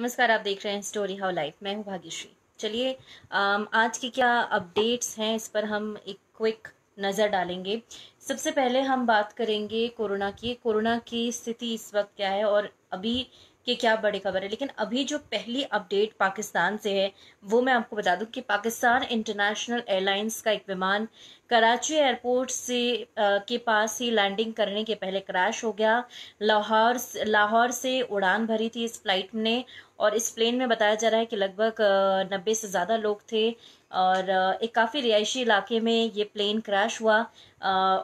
नमस्कार आप देख रहे हैं स्टोरी हाउ लाइफ मैं हूं भाग्यश्री चलिए आज की क्या अपडेट्स हैं इस पर हम एक क्विक नज़र डालेंगे सबसे पहले हम बात करेंगे कोरोना की कोरोना की स्थिति इस वक्त क्या है और अभी कि क्या बड़ी खबर है लेकिन अभी जो पहली अपडेट पाकिस्तान से है वो मैं आपको बता दूं कि पाकिस्तान इंटरनेशनल एयरलाइंस का एक विमान कराची एयरपोर्ट से आ, के पास ही लैंडिंग करने के पहले क्रैश हो गया लाहौर लाहौर से उड़ान भरी थी इस फ्लाइट ने और इस प्लेन में बताया जा रहा है कि लगभग नब्बे से ज़्यादा लोग थे और एक काफ़ी रिहायशी इलाके में ये प्लेन क्रैश हुआ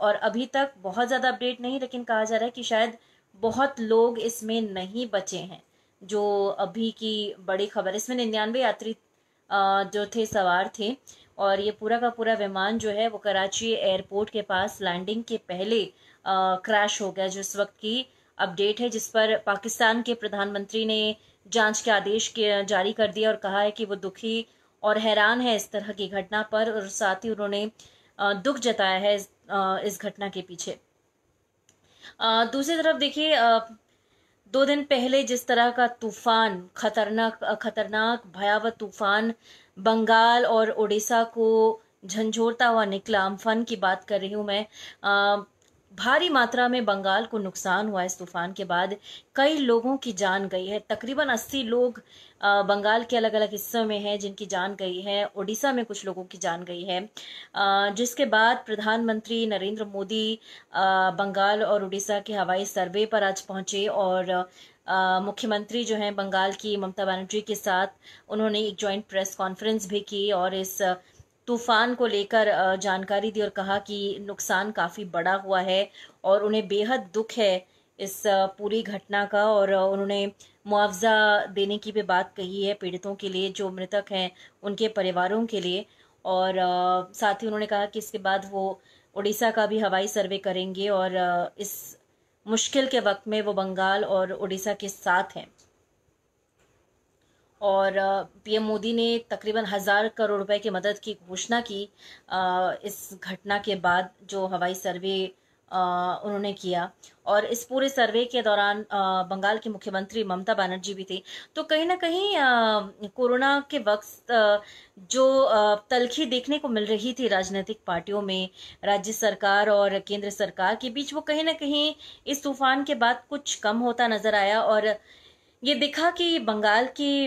और अभी तक बहुत ज़्यादा अपडेट नहीं लेकिन कहा जा रहा है कि शायद बहुत लोग इसमें नहीं बचे हैं जो अभी की बड़ी खबर इसमें निन्यानवे यात्री जो थे सवार थे और ये पूरा का पूरा विमान जो है वो कराची एयरपोर्ट के पास लैंडिंग के पहले क्रैश हो गया जो इस वक्त की अपडेट है जिस पर पाकिस्तान के प्रधानमंत्री ने जांच के आदेश के जारी कर दिया और कहा है कि वो दुखी और हैरान है इस तरह की घटना पर और साथ ही उन्होंने दुख जताया है इस घटना के पीछे दूसरी तरफ देखिए दो दिन पहले जिस तरह का तूफान खतरनाक खतरनाक भयावह तूफान बंगाल और उड़ीसा को झंझोरता हुआ निकला अम्फन की बात कर रही हूँ मैं भारी मात्रा में बंगाल को नुकसान हुआ इस तूफान के बाद कई लोगों की जान गई है तकरीबन अस्सी लोग बंगाल के अलग अलग हिस्सों में हैं जिनकी जान गई है उड़ीसा में कुछ लोगों की जान गई है जिसके बाद प्रधानमंत्री नरेंद्र मोदी बंगाल और उड़ीसा के हवाई सर्वे पर आज पहुंचे और मुख्यमंत्री जो हैं बंगाल की ममता बनर्जी के साथ उन्होंने एक जॉइंट प्रेस कॉन्फ्रेंस भी की और इस तूफान को लेकर जानकारी दी और कहा कि नुकसान काफ़ी बड़ा हुआ है और उन्हें बेहद दुख है इस पूरी घटना का और उन्होंने मुआवजा देने की भी बात कही है पीड़ितों के लिए जो मृतक हैं उनके परिवारों के लिए और साथ ही उन्होंने कहा कि इसके बाद वो उड़ीसा का भी हवाई सर्वे करेंगे और इस मुश्किल के वक्त में वो बंगाल और उड़ीसा के साथ हैं और पीएम मोदी ने तकरीबन हज़ार करोड़ रुपए की मदद की घोषणा की इस घटना के बाद जो हवाई सर्वे उन्होंने किया और इस पूरे सर्वे के दौरान बंगाल की मुख्यमंत्री ममता बनर्जी भी थी तो कहीं ना कहीं कोरोना के वक्त जो तलखी देखने को मिल रही थी राजनीतिक पार्टियों में राज्य सरकार और केंद्र सरकार के बीच वो कहीं ना कहीं इस तूफान के बाद कुछ कम होता नजर आया और ये दिखा कि बंगाल की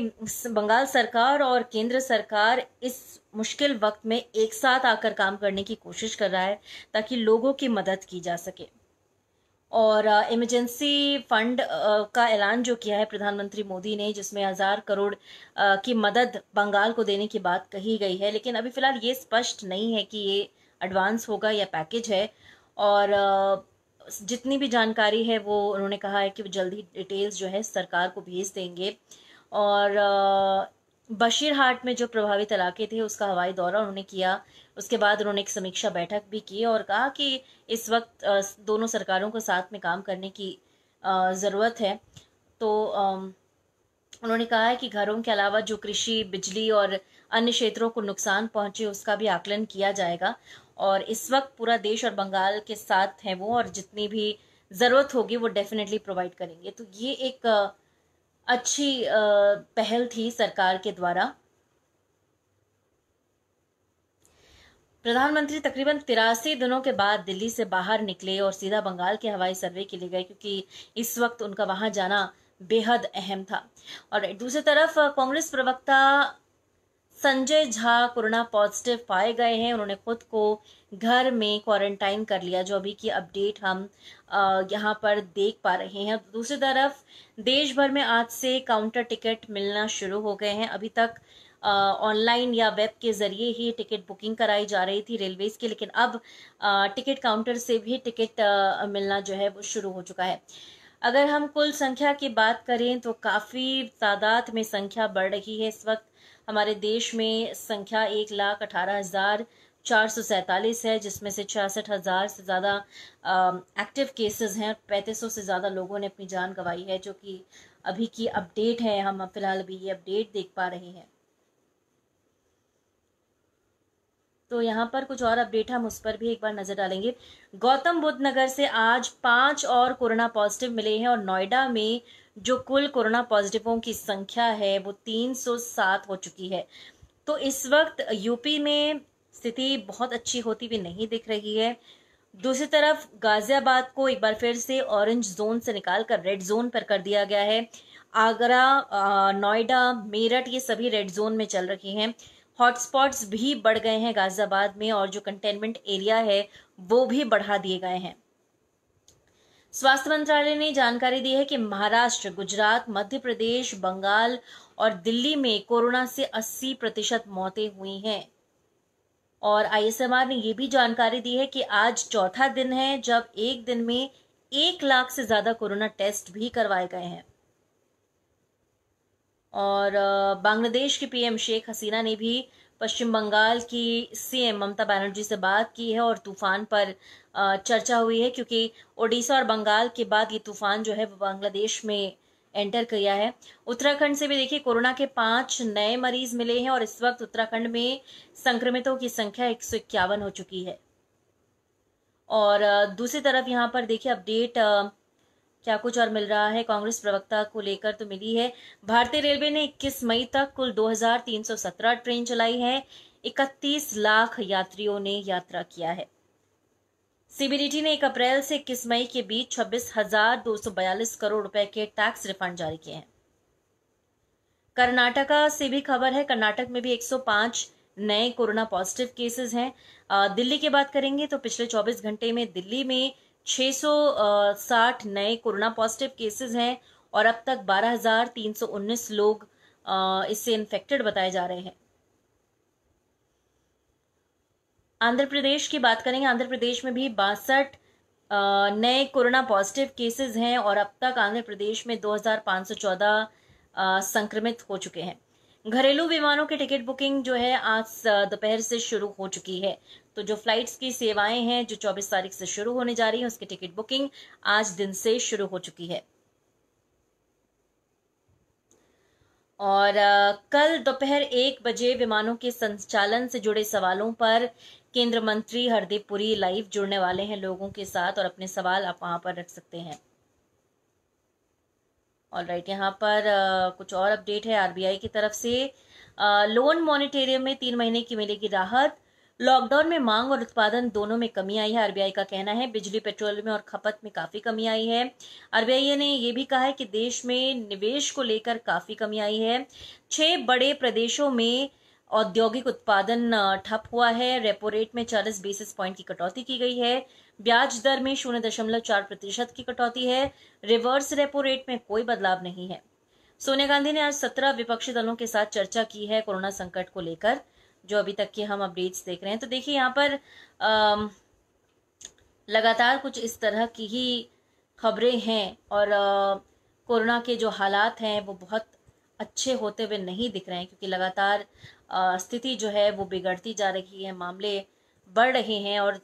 बंगाल सरकार और केंद्र सरकार इस मुश्किल वक्त में एक साथ आकर काम करने की कोशिश कर रहा है ताकि लोगों की मदद की जा सके और इमरजेंसी फंड का ऐलान जो किया है प्रधानमंत्री मोदी ने जिसमें हज़ार करोड़ की मदद बंगाल को देने की बात कही गई है लेकिन अभी फ़िलहाल ये स्पष्ट नहीं है कि ये एडवांस होगा या पैकेज है और आ, जितनी भी जानकारी है वो उन्होंने कहा है कि वो जल्दी डिटेल्स जो है सरकार को भेज देंगे और बशीरहाट में जो प्रभावित इलाके थे उसका हवाई दौरा उन्होंने किया उसके बाद उन्होंने एक समीक्षा बैठक भी की और कहा कि इस वक्त दोनों सरकारों को साथ में काम करने की ज़रूरत है तो उन्होंने कहा है कि घरों के अलावा जो कृषि बिजली और अन्य क्षेत्रों को नुकसान पहुंचे उसका भी आकलन किया जाएगा और इस वक्त पूरा देश और बंगाल के साथ हैं वो और जितनी भी ज़रूरत होगी वो डेफिनेटली प्रोवाइड करेंगे तो ये एक अच्छी पहल थी सरकार के द्वारा प्रधानमंत्री तकरीबन तिरासी दिनों के बाद दिल्ली से बाहर निकले और सीधा बंगाल के हवाई सर्वे के लिए गए क्योंकि इस वक्त उनका वहां जाना बेहद अहम था और दूसरी तरफ कांग्रेस प्रवक्ता संजय झा कोरोना पॉजिटिव पाए गए हैं उन्होंने खुद को घर में क्वारंटाइन कर लिया जो अभी की अपडेट हम यहाँ पर देख पा रहे हैं दूसरी तरफ देश भर में आज से काउंटर टिकट मिलना शुरू हो गए हैं अभी तक ऑनलाइन या वेब के जरिए ही टिकट बुकिंग कराई जा रही थी रेलवेज की लेकिन अब टिकट काउंटर से भी टिकट मिलना जो है वो शुरू हो चुका है अगर हम कुल संख्या की बात करें तो काफ़ी तादाद में संख्या बढ़ रही है इस वक्त हमारे देश में संख्या एक लाख अठारह हज़ार चार सौ सैंतालीस है जिसमें से छियासठ हज़ार से ज़्यादा एक्टिव केसेस हैं पैंतीस सौ से ज़्यादा लोगों ने अपनी जान गंवाई है जो कि अभी की अपडेट है हम फिलहाल अभी ये अपडेट देख पा रहे हैं तो यहाँ पर कुछ और अपडेट हम उस पर भी एक बार नज़र डालेंगे गौतम बुद्ध नगर से आज पाँच और कोरोना पॉजिटिव मिले हैं और नोएडा में जो कुल कोरोना पॉजिटिवों की संख्या है वो 307 हो चुकी है तो इस वक्त यूपी में स्थिति बहुत अच्छी होती हुई नहीं दिख रही है दूसरी तरफ गाजियाबाद को एक बार फिर से ऑरेंज जोन से निकाल कर रेड जोन पर कर दिया गया है आगरा नोएडा मेरठ ये सभी रेड जोन में चल रही हैं हॉटस्पॉट्स भी बढ़ गए हैं गाज़ियाबाद में और जो कंटेनमेंट एरिया है वो भी बढ़ा दिए गए हैं स्वास्थ्य मंत्रालय ने जानकारी दी है कि महाराष्ट्र गुजरात मध्य प्रदेश बंगाल और दिल्ली में कोरोना से 80 प्रतिशत मौतें हुई हैं और आईएसएमआर ने यह भी जानकारी दी है कि आज चौथा दिन है जब एक दिन में एक लाख से ज्यादा कोरोना टेस्ट भी करवाए गए हैं और बांग्लादेश की पीएम शेख हसीना ने भी पश्चिम बंगाल की सीएम ममता बनर्जी से बात की है और तूफान पर चर्चा हुई है क्योंकि ओडिशा और बंगाल के बाद ये तूफान जो है वो बांग्लादेश में एंटर किया है उत्तराखंड से भी देखिए कोरोना के पांच नए मरीज मिले हैं और इस वक्त उत्तराखंड में संक्रमितों की संख्या एक हो चुकी है और दूसरी तरफ यहाँ पर देखिए अपडेट क्या कुछ और मिल रहा है कांग्रेस प्रवक्ता को लेकर तो मिली है भारतीय रेलवे ने 21 मई तक कुल 2,317 ट्रेन चलाई है 31 लाख यात्रियों ने यात्रा किया है सीबीडीटी ने 1 अप्रैल से 21 मई के बीच छब्बीस करोड़ रुपए के टैक्स रिफंड जारी किए हैं कर्नाटका से भी खबर है कर्नाटक में भी 105 नए कोरोना पॉजिटिव केसेस हैं दिल्ली की बात करेंगे तो पिछले 24 घंटे में दिल्ली में 660 नए कोरोना पॉजिटिव केसेस हैं और अब तक 12,319 लोग इससे इन्फेक्टेड बताए जा रहे हैं आंध्र प्रदेश की बात करेंगे आंध्र प्रदेश में भी बासठ नए कोरोना पॉजिटिव केसेस हैं और अब तक आंध्र प्रदेश में 2,514 संक्रमित हो चुके हैं घरेलू विमानों के टिकट बुकिंग जो है आज दोपहर से शुरू हो चुकी है तो जो फ्लाइट्स की सेवाएं हैं जो 24 तारीख से शुरू होने जा रही है उसकी टिकट बुकिंग आज दिन से शुरू हो चुकी है और कल दोपहर एक बजे विमानों के संचालन से जुड़े सवालों पर केंद्र मंत्री हरदीप पुरी लाइव जुड़ने वाले हैं लोगों के साथ और अपने सवाल आप वहां पर रख सकते हैं ऑल राइट यहाँ पर आ, कुछ और अपडेट है आरबीआई की तरफ से लोन मॉनिटेरियम में तीन महीने की मिलेगी राहत लॉकडाउन में मांग और उत्पादन दोनों में कमी आई है आरबीआई का कहना है बिजली पेट्रोल में और खपत में काफी कमी आई है आरबीआई ने यह भी कहा है कि देश में निवेश को लेकर काफी कमी आई है छह बड़े प्रदेशों में औद्योगिक उत्पादन ठप हुआ है रेपो रेट में चालीस बेसिस पॉइंट की कटौती की गई है ब्याज दर में शून्य दशमलव चार प्रतिशत की कटौती है रिवर्स रेपो रेट में कोई बदलाव नहीं है सोनिया गांधी ने आज सत्रह विपक्षी दलों के साथ चर्चा की है कोरोना संकट को लेकर जो अभी तक के हम अपडेट्स देख रहे हैं तो देखिए यहाँ पर आ, लगातार कुछ इस तरह की ही खबरें हैं और कोरोना के जो हालात हैं वो बहुत अच्छे होते हुए नहीं दिख रहे हैं क्योंकि लगातार स्थिति जो है वो बिगड़ती जा रही है मामले बढ़ रहे हैं और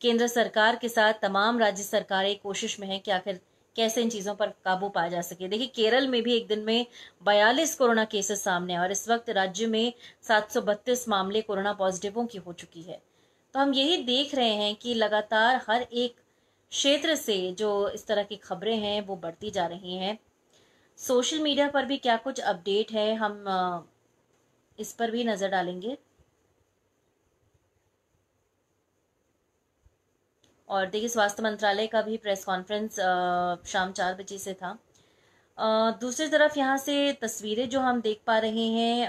केंद्र सरकार के साथ तमाम राज्य सरकारें कोशिश में हैं कि आखिर कैसे इन चीज़ों पर काबू पाया जा सके देखिए केरल में भी एक दिन में बयालीस कोरोना केसेस सामने आए और इस वक्त राज्य में सात मामले कोरोना पॉजिटिवों की हो चुकी है तो हम यही देख रहे हैं कि लगातार हर एक क्षेत्र से जो इस तरह की खबरें हैं वो बढ़ती जा रही हैं सोशल मीडिया पर भी क्या कुछ अपडेट है हम इस पर भी नज़र डालेंगे और देखिए स्वास्थ्य मंत्रालय का भी प्रेस कॉन्फ्रेंस शाम चार बजे से था दूसरी तरफ यहाँ से तस्वीरें जो हम देख पा रहे हैं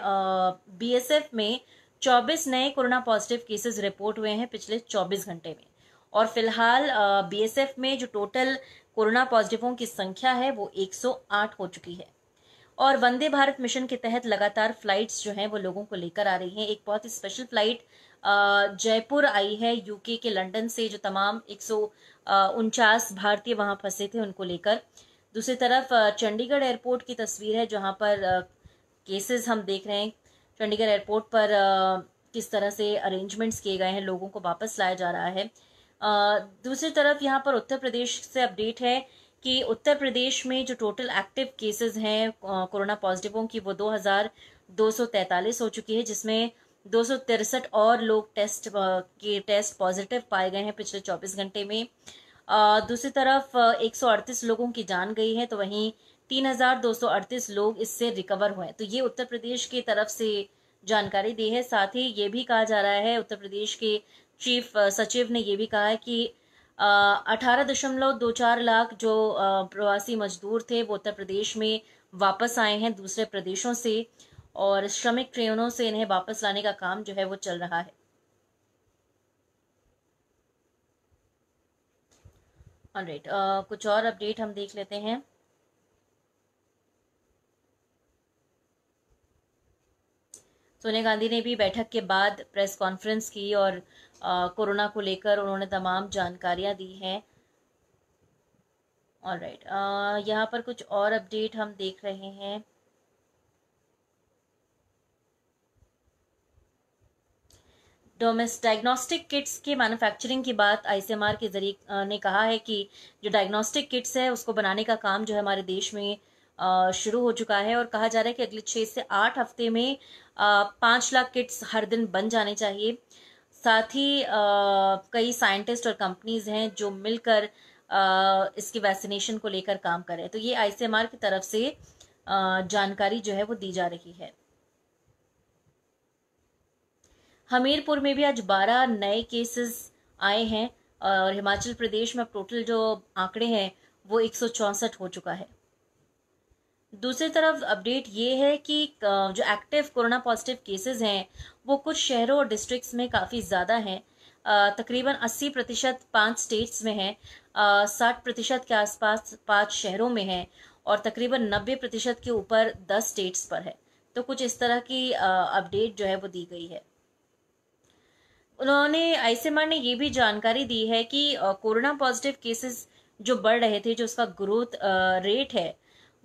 बीएसएफ में 24 नए कोरोना पॉजिटिव केसेस रिपोर्ट हुए हैं पिछले 24 घंटे में और फिलहाल बीएसएफ में जो टोटल कोरोना पॉजिटिवों की संख्या है वो 108 हो चुकी है और वंदे भारत मिशन के तहत लगातार फ्लाइट्स जो हैं वो लोगों को लेकर आ रही हैं एक बहुत ही स्पेशल फ्लाइट जयपुर आई है यूके के लंदन से जो तमाम एक भारतीय वहाँ फंसे थे उनको लेकर दूसरी तरफ चंडीगढ़ एयरपोर्ट की तस्वीर है जहाँ पर केसेस हम देख रहे हैं चंडीगढ़ एयरपोर्ट पर किस तरह से अरेंजमेंट्स किए गए हैं लोगों को वापस लाया जा रहा है दूसरी तरफ यहाँ पर उत्तर प्रदेश से अपडेट है कि उत्तर प्रदेश में जो टोटल एक्टिव केसेस हैं कोरोना पॉजिटिवों की वो दो हो चुकी है जिसमें दो और लोग टेस्ट के टेस्ट पॉजिटिव पाए गए हैं पिछले 24 घंटे में दूसरी तरफ 138 लोगों की जान गई है तो वहीं 3,238 लोग इससे रिकवर हुए तो ये उत्तर प्रदेश की तरफ से जानकारी दी है साथ ही ये भी कहा जा रहा है उत्तर प्रदेश के चीफ सचिव ने ये भी कहा है कि अठारह दशमलव दो चार लाख जो प्रवासी मजदूर थे वो उत्तर प्रदेश में वापस आए हैं दूसरे प्रदेशों से और श्रमिक ट्रेनों से इन्हें वापस लाने का काम जो है वो चल रहा है ऑलराइट right, uh, कुछ और अपडेट हम देख लेते हैं सोनिया गांधी ने भी बैठक के बाद प्रेस कॉन्फ्रेंस की और आ, uh, कोरोना को लेकर उन्होंने तमाम जानकारियां दी हैं ऑल राइट uh, यहाँ पर कुछ और अपडेट हम देख रहे हैं डोमेस डायग्नोस्टिक किट्स की मैन्युफैक्चरिंग की बात आईसीएमआर के जरिए ने कहा है कि जो डायग्नोस्टिक किट्स है उसको बनाने का काम जो है हमारे देश में शुरू हो चुका है और कहा जा रहा है कि अगले छः से आठ हफ्ते में पाँच लाख किट्स हर दिन बन जाने चाहिए साथ ही कई साइंटिस्ट और कंपनीज हैं जो मिलकर इसकी वैक्सीनेशन को लेकर काम करें तो ये आईसीएमआर की तरफ से जानकारी जो है वो दी जा रही है हमीरपुर में भी आज 12 नए केसेस आए हैं और हिमाचल प्रदेश में टोटल जो आंकड़े हैं वो एक हो चुका है दूसरी तरफ अपडेट ये है कि जो एक्टिव कोरोना पॉजिटिव केसेस हैं वो कुछ शहरों और डिस्ट्रिक्ट्स में काफ़ी ज़्यादा हैं तकरीबन 80 प्रतिशत पाँच स्टेट्स में हैं साठ प्रतिशत के आसपास पाँच शहरों में हैं और तकरीबन 90 प्रतिशत के ऊपर 10 स्टेट्स पर है तो कुछ इस तरह की अपडेट जो है वो दी गई है उन्होंने आईसीएमआर ने ये भी जानकारी दी है कि कोरोना पॉजिटिव केसेस जो बढ़ रहे थे जो उसका ग्रोथ रेट है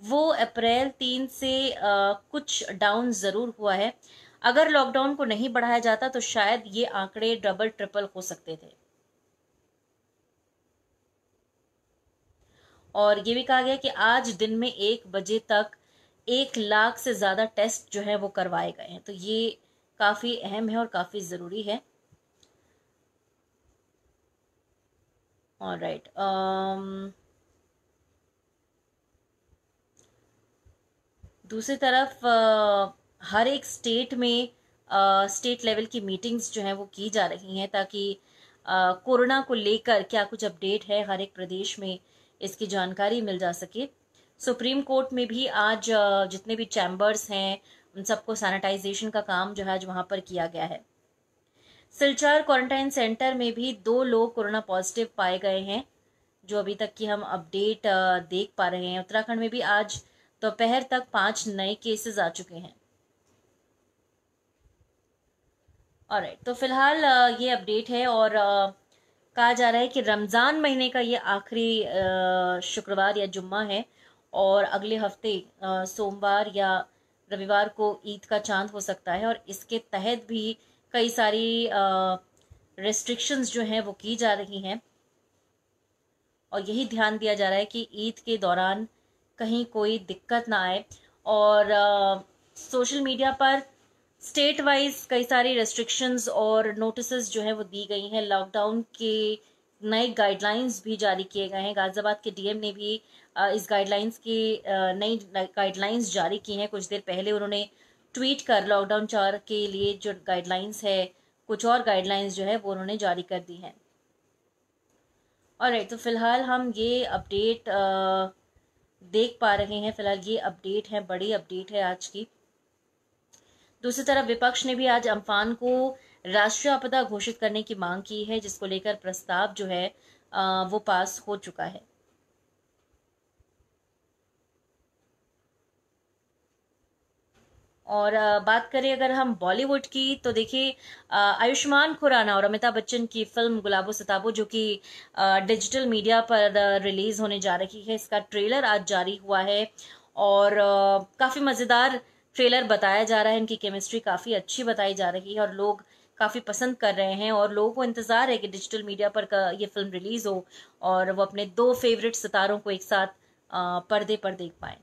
वो अप्रैल तीन से कुछ डाउन ज़रूर हुआ है अगर लॉकडाउन को नहीं बढ़ाया जाता तो शायद ये आंकड़े डबल ट्रिपल हो सकते थे और ये भी कहा गया कि आज दिन में एक बजे तक एक लाख से ज़्यादा टेस्ट जो है वो करवाए गए हैं तो ये काफ़ी अहम है और काफ़ी ज़रूरी है all right um, दूसरी तरफ आ, uh, हर एक स्टेट में आ, स्टेट लेवल की मीटिंग्स जो हैं वो की जा रही हैं ताकि uh, कोरोना को लेकर क्या कुछ अपडेट है हर एक प्रदेश में इसकी जानकारी मिल जा सके सुप्रीम कोर्ट में भी आज uh, जितने भी चैम्बर्स हैं उन सबको सैनिटाइजेशन का काम जो है आज वहाँ पर किया गया है सिलचार क्वारंटाइन सेंटर में भी दो लोग कोरोना पॉजिटिव पाए गए हैं जो अभी तक की हम अपडेट देख पा रहे हैं उत्तराखंड में भी आज दोपहर तक पांच नए केसेस आ चुके हैं और तो फिलहाल ये अपडेट है और कहा जा रहा है कि रमज़ान महीने का ये आखिरी शुक्रवार या जुम्मा है और अगले हफ्ते सोमवार या रविवार को ईद का चांद हो सकता है और इसके तहत भी कई सारी रेस्ट्रिक्शंस जो हैं वो की जा रही हैं और यही ध्यान दिया जा रहा है कि ईद के दौरान कहीं कोई दिक्कत ना आए और सोशल मीडिया पर स्टेट वाइज कई सारी रेस्ट्रिक्शंस और नोटिस जो हैं वो दी गई हैं लॉकडाउन के नए गाइडलाइंस भी जारी किए गए हैं गाज़ियाबाद के डीएम ने भी इस गाइडलाइंस की नई गाइडलाइंस जारी की हैं कुछ देर पहले उन्होंने ट्वीट कर लॉकडाउन चार के लिए जो गाइडलाइंस है कुछ और गाइडलाइंस जो है वो उन्होंने जारी कर दी हैं और तो फिलहाल हम ये अपडेट देख पा रहे हैं फिलहाल ये अपडेट है बड़ी अपडेट है आज की दूसरी तरफ विपक्ष ने भी आज अम्फान को राष्ट्रीय आपदा घोषित करने की मांग की है जिसको लेकर प्रस्ताव जो है वो पास हो चुका है और बात करें अगर हम बॉलीवुड की तो देखिए आयुष्मान खुराना और अमिताभ बच्चन की फिल्म गुलाबो सताबो जो कि डिजिटल मीडिया पर रिलीज़ होने जा रही है इसका ट्रेलर आज जारी हुआ है और काफ़ी मज़ेदार ट्रेलर बताया जा रहा है इनकी केमिस्ट्री काफ़ी अच्छी बताई जा रही है और लोग काफ़ी पसंद कर रहे हैं और लोगों को इंतज़ार है कि डिजिटल मीडिया पर ये फिल्म रिलीज़ हो और वो अपने दो फेवरेट सितारों को एक साथ पर्दे पर देख पाएँ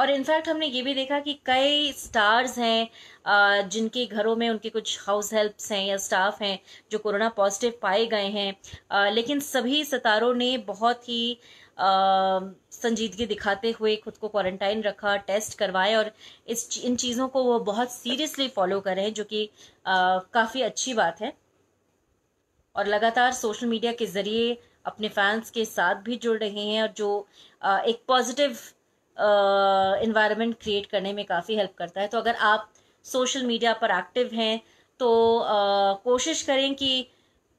और इनफैक्ट हमने ये भी देखा कि कई स्टार्स हैं जिनके घरों में उनके कुछ हाउस हेल्प्स हैं या स्टाफ हैं जो कोरोना पॉजिटिव पाए गए हैं लेकिन सभी सितारों ने बहुत ही संजीदगी दिखाते हुए खुद को क्वारंटाइन रखा टेस्ट करवाए और इस इन चीज़ों को वो बहुत सीरियसली फॉलो कर रहे हैं जो कि काफ़ी अच्छी बात है और लगातार सोशल मीडिया के ज़रिए अपने फैंस के साथ भी जुड़ रहे हैं और जो एक पॉजिटिव इन्वायरमेंट क्रिएट करने में काफ़ी हेल्प करता है तो अगर आप सोशल मीडिया पर एक्टिव हैं तो uh, कोशिश करें कि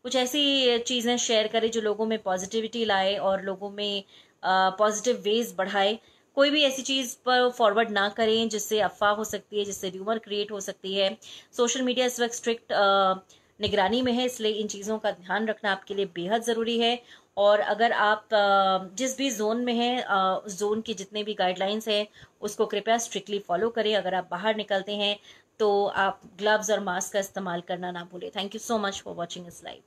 कुछ ऐसी चीज़ें शेयर करें जो लोगों में पॉजिटिविटी लाए और लोगों में पॉजिटिव uh, वेज बढ़ाए कोई भी ऐसी चीज़ पर फॉरवर्ड ना करें जिससे अफवाह हो सकती है जिससे र्यूमर क्रिएट हो सकती है सोशल मीडिया इस वक्त स्ट्रिक्ट निगरानी में है इसलिए इन चीज़ों का ध्यान रखना आपके लिए बेहद ज़रूरी है और अगर आप जिस भी जोन में हैं जोन की जितने भी गाइडलाइंस हैं उसको कृपया स्ट्रिक्टली फॉलो करें अगर आप बाहर निकलते हैं तो आप ग्लव्स और मास्क का इस्तेमाल करना ना भूलें thank you so much for watching इस लाइव